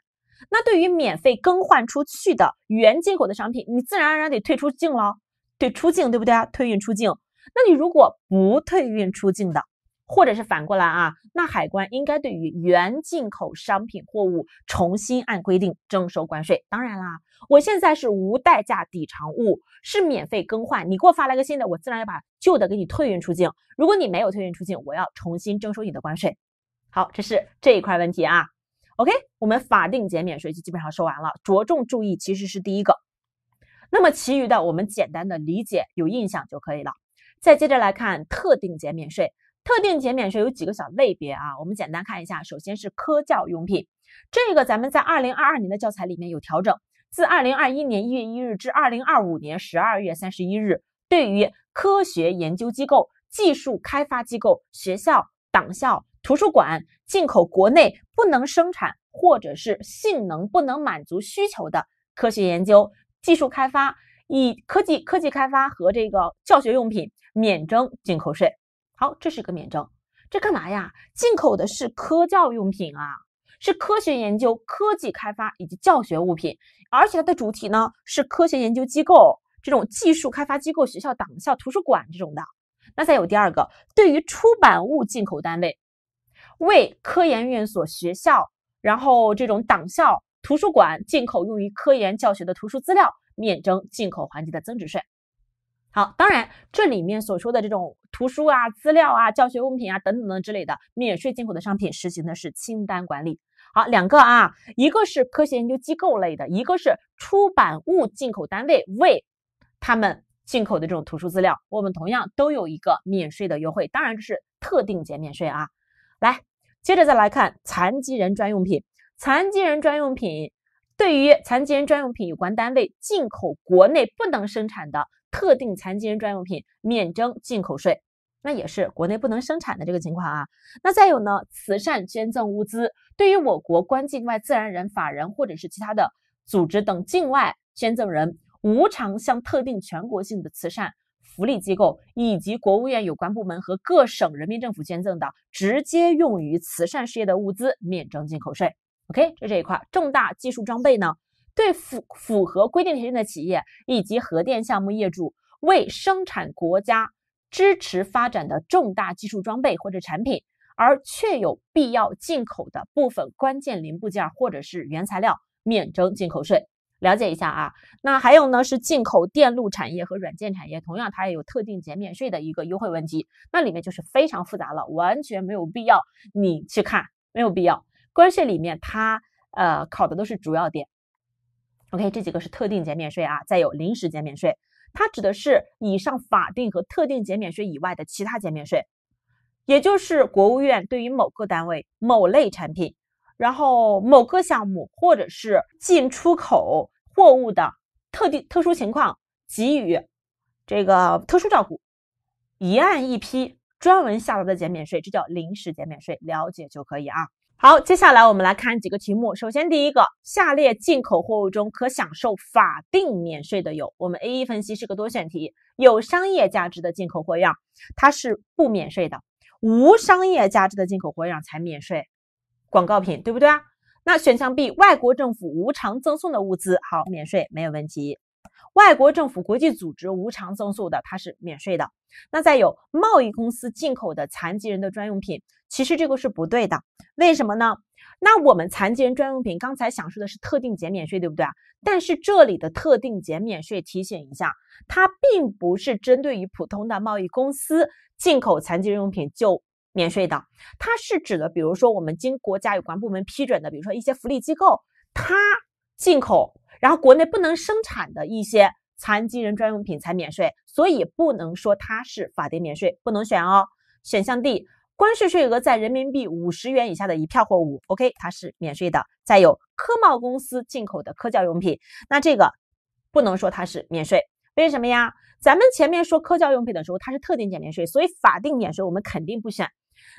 那对于免费更换出去的原进口的商品，你自然而然得退出境了，对出境，对不对啊？退运出境。那你如果不退运出境的，或者是反过来啊，那海关应该对于原进口商品货物重新按规定征收关税。当然啦，我现在是无代价抵偿物，是免费更换，你给我发来个新的，我自然要把旧的给你退运出境。如果你没有退运出境，我要重新征收你的关税。好，这是这一块问题啊。OK，我们法定减免税就基本上说完了，着重注意其实是第一个，那么其余的我们简单的理解有印象就可以了。再接着来看特定减免税，特定减免税有几个小类别啊？我们简单看一下，首先是科教用品，这个咱们在二零二二年的教材里面有调整，自二零二一年一月一日至二零二五年十二月三十一日，对于科学研究机构、技术开发机构、学校、党校。图书馆进口国内不能生产或者是性能不能满足需求的科学研究技术开发以科技科技开发和这个教学用品免征进口税。好，这是一个免征，这干嘛呀？进口的是科教用品啊，是科学研究、科技开发以及教学物品，而且它的主体呢是科学研究机构、这种技术开发机构、学校、党校、图书馆这种的。那再有第二个，对于出版物进口单位。为科研院所、学校，然后这种党校图书馆进口用于科研教学的图书资料，免征进口环节的增值税。好，当然这里面所说的这种图书啊、资料啊、教学物品啊等等等之类的免税进口的商品，实行的是清单管理。好，两个啊，一个是科学研究机构类的，一个是出版物进口单位为他们进口的这种图书资料，我们同样都有一个免税的优惠。当然这是特定减免税啊，来。接着再来看残疾人专用品。残疾人专用品，对于残疾人专用品，有关单位进口国内不能生产的特定残疾人专用品，免征进口税。那也是国内不能生产的这个情况啊。那再有呢，慈善捐赠物资，对于我国关境外自然人、法人或者是其他的组织等境外捐赠人，无偿向特定全国性的慈善。福利机构以及国务院有关部门和各省人民政府捐赠的直接用于慈善事业的物资，免征进口税。OK，就这一块儿，重大技术装备呢，对符符合规定条件的企业以及核电项目业主，为生产国家支持发展的重大技术装备或者产品而确有必要进口的部分关键零部件或者是原材料，免征进口税。了解一下啊，那还有呢，是进口电路产业和软件产业，同样它也有特定减免税的一个优惠问题，那里面就是非常复杂了，完全没有必要你去看，没有必要。关税里面它呃考的都是主要点，OK，这几个是特定减免税啊，再有临时减免税，它指的是以上法定和特定减免税以外的其他减免税，也就是国务院对于某个单位、某类产品，然后某个项目或者是进出口。货物的特定特殊情况给予这个特殊照顾，一案一批专门下达的减免税，这叫临时减免税，了解就可以啊。好，接下来我们来看几个题目。首先第一个，下列进口货物中可享受法定免税的有，我们 A 一分析是个多选题，有商业价值的进口货样它是不免税的，无商业价值的进口货样才免税，广告品对不对啊？那选项 B，外国政府无偿赠送的物资，好，免税没有问题。外国政府、国际组织无偿赠送的，它是免税的。那再有，贸易公司进口的残疾人的专用品，其实这个是不对的。为什么呢？那我们残疾人专用品，刚才享受的是特定减免税，对不对？啊？但是这里的特定减免税，提醒一下，它并不是针对于普通的贸易公司进口残疾人用品就。免税的，它是指的，比如说我们经国家有关部门批准的，比如说一些福利机构，它进口，然后国内不能生产的一些残疾人专用品才免税，所以不能说它是法定免税，不能选哦。选项 D，关税税额在人民币五十元以下的一票货物，OK，它是免税的。再有科贸公司进口的科教用品，那这个不能说它是免税，为什么呀？咱们前面说科教用品的时候，它是特定减免税，所以法定免税我们肯定不选。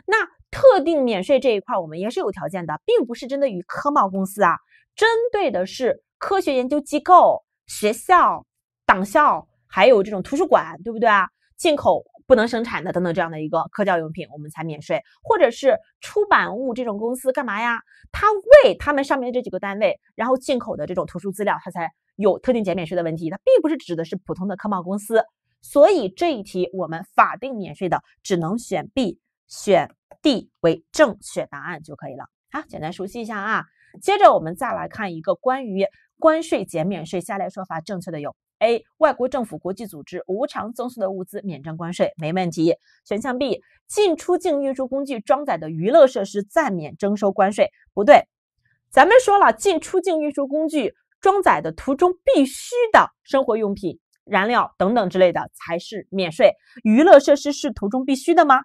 那特定免税这一块，我们也是有条件的，并不是针对于科贸公司啊，针对的是科学研究机构、学校、党校，还有这种图书馆，对不对啊？进口不能生产的等等这样的一个科教用品，我们才免税，或者是出版物这种公司干嘛呀？他为他们上面这几个单位，然后进口的这种图书资料，他才有特定减免税的问题，它并不是指的是普通的科贸公司。所以这一题，我们法定免税的只能选 B。选 D 为正确答案就可以了。好，简单熟悉一下啊。接着我们再来看一个关于关税减免税，下列说法正确的有：A. 外国政府、国际组织无偿赠送的物资免征关税，没问题。选项 B. 进出境运输工具装载的娱乐设施暂免征收关税，不对。咱们说了，进出境运输工具装载的途中必须的生活用品、燃料等等之类的才是免税，娱乐设施是途中必须的吗？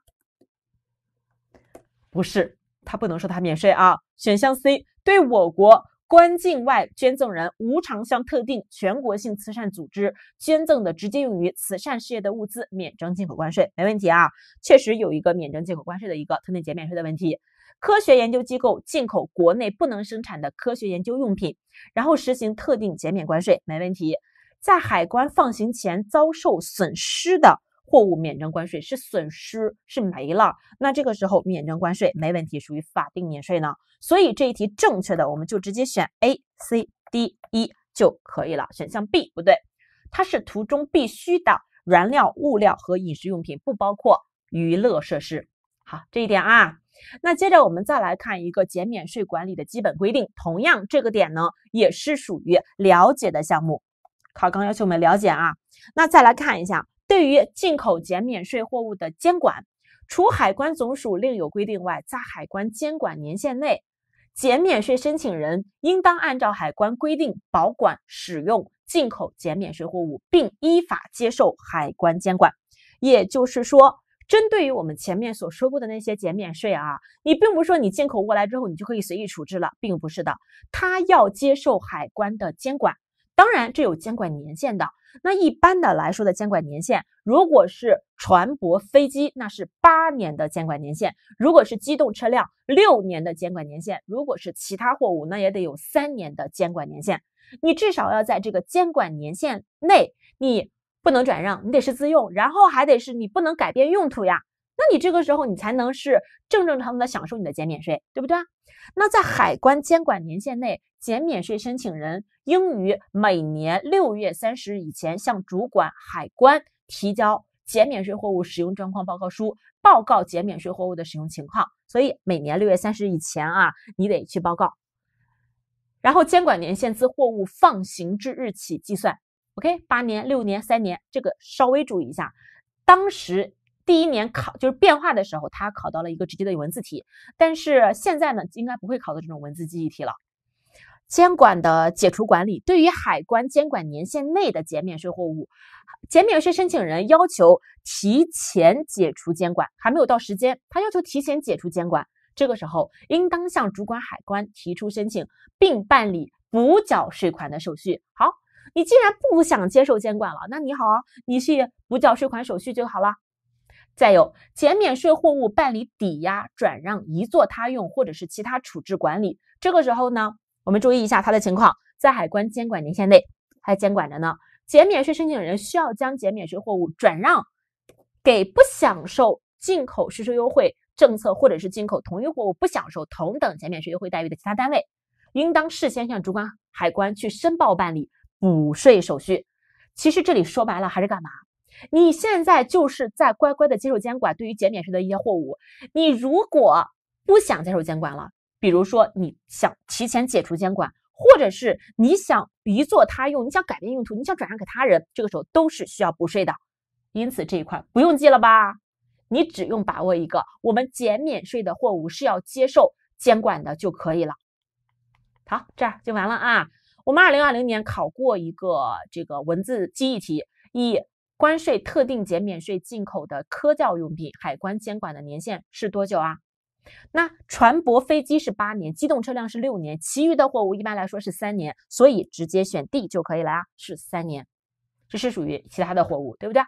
不是，他不能说他免税啊。选项 C，对我国关境外捐赠人无偿向特定全国性慈善组织捐赠的直接用于慈善事业的物资，免征进口关税，没问题啊。确实有一个免征进口关税的一个特定减免税的问题。科学研究机构进口国内不能生产的科学研究用品，然后实行特定减免关税，没问题。在海关放行前遭受损失的。货物免征关税是损失是没了，那这个时候免征关税没问题，属于法定免税呢。所以这一题正确的我们就直接选 A C D E 就可以了。选项 B 不对，它是途中必须的燃料物料和饮食用品，不包括娱乐设施。好，这一点啊。那接着我们再来看一个减免税管理的基本规定，同样这个点呢也是属于了解的项目，考纲要求我们了解啊。那再来看一下。对于进口减免税货物的监管，除海关总署另有规定外，在海关监管年限内，减免税申请人应当按照海关规定保管、使用进口减免税货物，并依法接受海关监管。也就是说，针对于我们前面所说过的那些减免税啊，你并不是说你进口过来之后你就可以随意处置了，并不是的，他要接受海关的监管。当然，这有监管年限的。那一般的来说的监管年限，如果是船舶、飞机，那是八年的监管年限；如果是机动车辆，六年的监管年限；如果是其他货物，那也得有三年的监管年限。你至少要在这个监管年限内，你不能转让，你得是自用，然后还得是你不能改变用途呀。那你这个时候你才能是正正常的享受你的减免税，对不对那在海关监管年限内，减免税申请人。应于每年六月三十日以前向主管海关提交减免税货物使用状况报告书，报告减免税货物的使用情况。所以每年六月三十日以前啊，你得去报告。然后监管年限自货物放行之日起计算。OK，八年、六年、三年，这个稍微注意一下。当时第一年考就是变化的时候，他考到了一个直接的文字题，但是现在呢，应该不会考到这种文字记忆题了。监管的解除管理，对于海关监管年限内的减免税货物，减免税申请人要求提前解除监管，还没有到时间，他要求提前解除监管，这个时候应当向主管海关提出申请，并办理补缴税款的手续。好，你既然不想接受监管了，那你好，你去补缴税款手续就好了。再有，减免税货物办理抵押、转让、移作他用或者是其他处置管理，这个时候呢？我们注意一下它的情况，在海关监管年限内还监管着呢。减免税申请人需要将减免税货物转让给不享受进口税收优惠政策，或者是进口同一货物不享受同等减免税优惠待遇的其他单位，应当事先向主管海关去申报办理补税手续。其实这里说白了还是干嘛？你现在就是在乖乖的接受监管。对于减免税的一些货物，你如果不想接受监管了。比如说你想提前解除监管，或者是你想移作他用，你想改变用途，你想转让给他人，这个时候都是需要补税的。因此这一块不用记了吧？你只用把握一个，我们减免税的货物是要接受监管的就可以了。好，这儿就完了啊。我们二零二零年考过一个这个文字记忆题，以关税特定减免税进口的科教用品，海关监管的年限是多久啊？那船舶、飞机是八年，机动车辆是六年，其余的货物一般来说是三年，所以直接选 D 就可以了啊，是三年，这是属于其他的货物，对不对？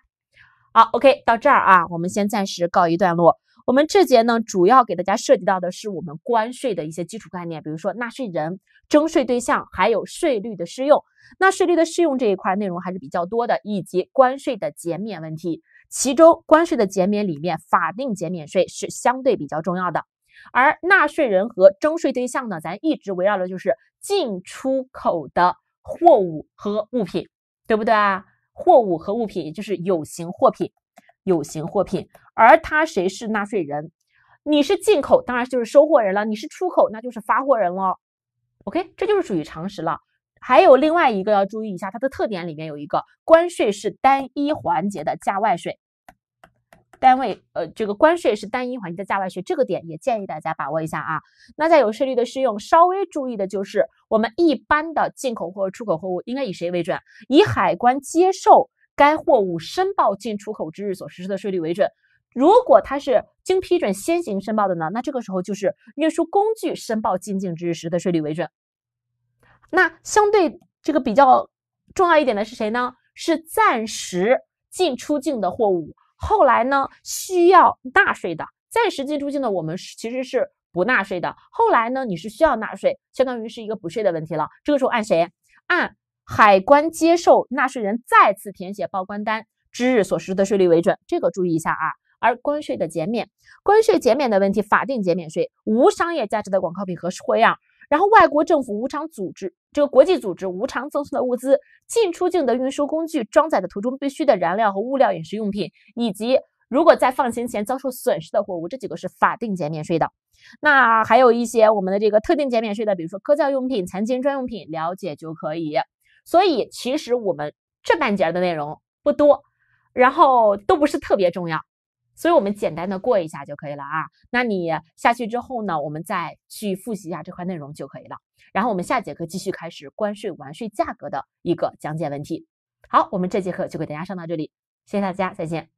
好，OK，到这儿啊，我们先暂时告一段落。我们这节呢，主要给大家涉及到的是我们关税的一些基础概念，比如说纳税人、征税对象，还有税率的适用。那税率的适用这一块内容还是比较多的，以及关税的减免问题。其中关税的减免里面，法定减免税是相对比较重要的，而纳税人和征税对象呢，咱一直围绕的就是进出口的货物和物品，对不对啊？货物和物品也就是有形货品，有形货品。而它谁是纳税人？你是进口，当然就是收货人了；你是出口，那就是发货人了。OK，这就是属于常识了。还有另外一个要注意一下，它的特点里面有一个关税是单一环节的价外税。单位呃，这个关税是单一环节的价外税，这个点也建议大家把握一下啊。那在有税率的适用，稍微注意的就是，我们一般的进口或出口货物应该以谁为准？以海关接受该货物申报进出口之日所实施的税率为准。如果它是经批准先行申报的呢，那这个时候就是运输工具申报进境之日实施的税率为准。那相对这个比较重要一点的是谁呢？是暂时进出境的货物。后来呢，需要纳税的，在实际出境呢，我们其实是不纳税的。后来呢，你是需要纳税，相当于是一个补税的问题了。这个时候按谁？按海关接受纳税人再次填写报关单之日所实施的税率为准。这个注意一下啊。而关税的减免，关税减免的问题，法定减免税，无商业价值的广告品和货样。然后外国政府无偿组织这个国际组织无偿赠送的物资，进出境的运输工具装载的途中必须的燃料和物料、饮食用品，以及如果在放行前遭受损失的货物，这几个是法定减免税的。那还有一些我们的这个特定减免税的，比如说科教用品、残疾人专用品，了解就可以。所以其实我们这半节的内容不多，然后都不是特别重要。所以我们简单的过一下就可以了啊。那你下去之后呢，我们再去复习一下这块内容就可以了。然后我们下节课继续开始关税完税价格的一个讲解问题。好，我们这节课就给大家上到这里，谢谢大家，再见。